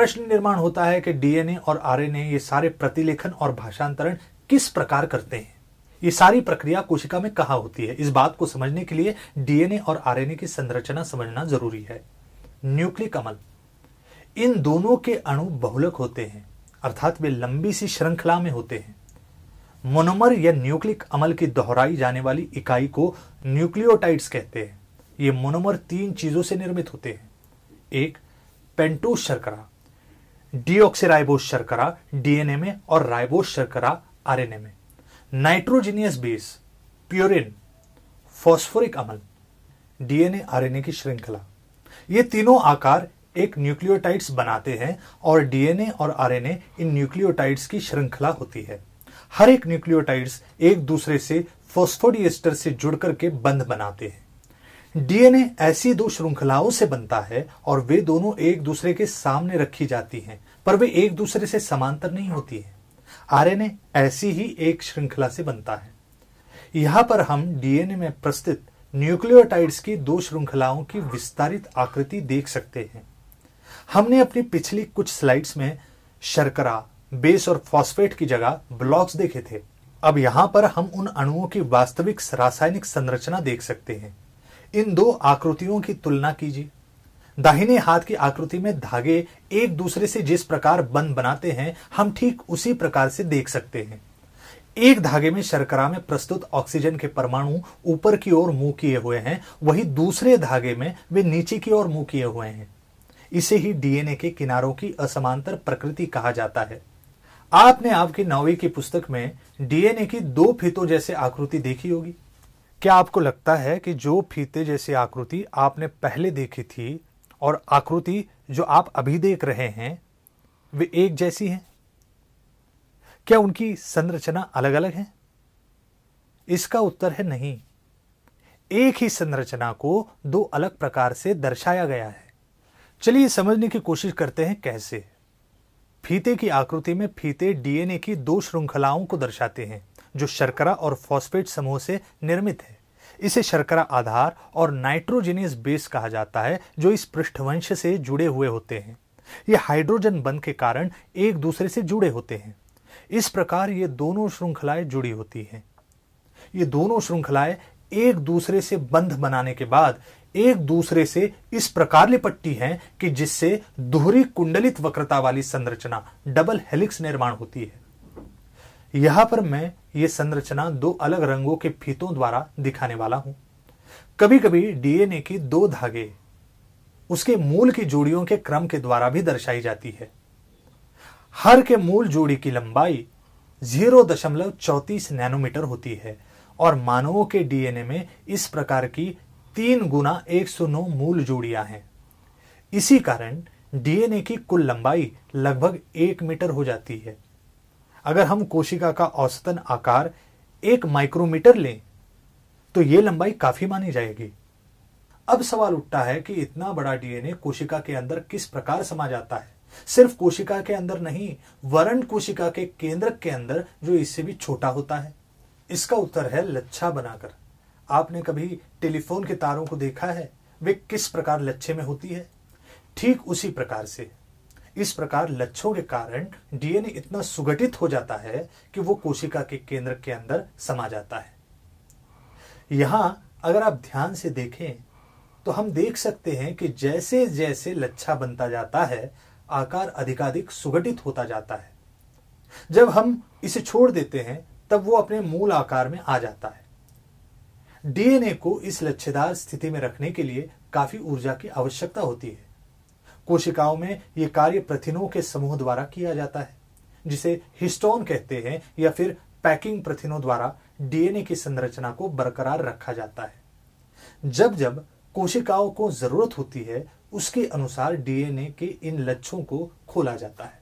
प्रश्न निर्माण होता है कि डीएनए और आरएनए ये सारे प्रतिलेखन और भाषांतरण किस प्रकार करते हैं ये सारी प्रक्रिया कोशिका में कहा होती है इस बात को समझने के लिए डीएनए और आरएनए की संरचना समझना जरूरी है न्यूक्लिक अमल इन दोनों के अणु बहुलक होते हैं अर्थात वे लंबी सी श्रृंखला में होते हैं मोनोमर या न्यूक्लिक अमल की दोहराई जाने वाली इकाई को न्यूक्लियोटाइड्स कहते हैं ये मोनोमर तीन चीजों से निर्मित होते हैं एक पेंटोज शर्करा डीऑक्सीराइबोस शर्करा डीएनए में और राइबोस शर्करा आरएनए में नाइट्रोजीनियस बेस प्योरिन फॉस्फोरिक अमल डीएनए आरएनए की श्रृंखला ये तीनों आकार एक न्यूक्लियोटाइड्स बनाते हैं और डीएनए और आरएनए इन न्यूक्लियोटाइड्स की श्रृंखला होती है हर एक न्यूक्लियोटाइड्स एक दूसरे से फॉस्फोडिएस्टर से जुड़ करके बंध बनाते हैं डीएनए ऐसी दो श्रृंखलाओं से बनता है और वे दोनों एक दूसरे के सामने रखी जाती हैं पर वे एक दूसरे से समांतर नहीं होती है आरएनए ऐसी ही एक श्रृंखला से बनता है यहां पर हम डीएनए में प्रस्तुत न्यूक्लियोटाइड्स की दो श्रृंखलाओं की विस्तारित आकृति देख सकते हैं हमने अपनी पिछली कुछ स्लाइड्स में शर्करा बेस और फॉस्फेट की जगह ब्लॉक्स देखे थे अब यहां पर हम उन अणुओं की वास्तविक रासायनिक संरचना देख सकते हैं इन दो आकृतियों की तुलना कीजिए दाहिने हाथ की आकृति में धागे एक दूसरे से जिस प्रकार बंद बनाते हैं हम ठीक उसी प्रकार से देख सकते हैं एक धागे में शर्करा में प्रस्तुत ऑक्सीजन के परमाणु ऊपर की ओर मुंह किए हुए हैं वही दूसरे धागे में वे नीचे की ओर मुंह किए हुए हैं इसे ही डीएनए के किनारों की असमांतर प्रकृति कहा जाता है आपने आपकी नौवीं की पुस्तक में डीएनए की दो फितों जैसे आकृति देखी होगी क्या आपको लगता है कि जो फीते जैसी आकृति आपने पहले देखी थी और आकृति जो आप अभी देख रहे हैं वे एक जैसी हैं क्या उनकी संरचना अलग अलग है इसका उत्तर है नहीं एक ही संरचना को दो अलग प्रकार से दर्शाया गया है चलिए समझने की कोशिश करते हैं कैसे फीते की आकृति में फीते डीएनए की दो श्रृंखलाओं को दर्शाते हैं जो शर्करा और फॉस्फेट समूह से निर्मित है इसे शर्करा आधार और नाइट्रोजिनियस बेस कहा जाता है जो इस पृष्ठवंश से जुड़े हुए होते हैं ये हाइड्रोजन बंध के कारण एक दूसरे से जुड़े होते हैं इस प्रकार ये दोनों श्रृंखलाएं जुड़ी होती हैं ये दोनों श्रृंखलाएं एक दूसरे से बंध बनाने के बाद एक दूसरे से इस प्रकार लिपटती हैं कि जिससे दोहरी कुंडलित वक्रता वाली संरचना डबल हेलिक्स निर्माण होती है यहां पर मैं ये संरचना दो अलग रंगों के फीतों द्वारा दिखाने वाला हूं कभी कभी डीएनए की दो धागे उसके मूल की जोड़ियों के क्रम के द्वारा भी दर्शाई जाती है हर के मूल जोड़ी की लंबाई जीरो दशमलव चौतीस नैनोमीटर होती है और मानवों के डीएनए में इस प्रकार की तीन गुना एक सौ नौ मूल जोड़ियां हैं इसी कारण डीएनए की कुल लंबाई लगभग एक मीटर हो जाती है अगर हम कोशिका का औसतन आकार एक माइक्रोमीटर लें तो यह लंबाई काफी मानी जाएगी अब सवाल उठता है कि इतना बड़ा डीएनए कोशिका के अंदर किस प्रकार समा जाता है सिर्फ कोशिका के अंदर नहीं वरण कोशिका के केंद्र के अंदर जो इससे भी छोटा होता है इसका उत्तर है लच्छा बनाकर आपने कभी टेलीफोन के तारों को देखा है वे किस प्रकार लच्छे में होती है ठीक उसी प्रकार से इस प्रकार लच्छों के कारण डीएनए इतना सुगठित हो जाता है कि वो कोशिका के केंद्र के अंदर समा जाता है यहां अगर आप ध्यान से देखें तो हम देख सकते हैं कि जैसे जैसे लच्छा बनता जाता है आकार अधिकाधिक सुगठित होता जाता है जब हम इसे छोड़ देते हैं तब वो अपने मूल आकार में आ जाता है डीएनए को इस लच्छेदार स्थिति में रखने के लिए काफी ऊर्जा की आवश्यकता होती है कोशिकाओं में ये कार्य प्रथिनों के समूह द्वारा किया जाता है जिसे हिस्टोन कहते हैं या फिर पैकिंग प्रथिनों द्वारा डीएनए की संरचना को बरकरार रखा जाता है जब जब कोशिकाओं को जरूरत होती है उसके अनुसार डीएनए के इन लच्छों को खोला जाता है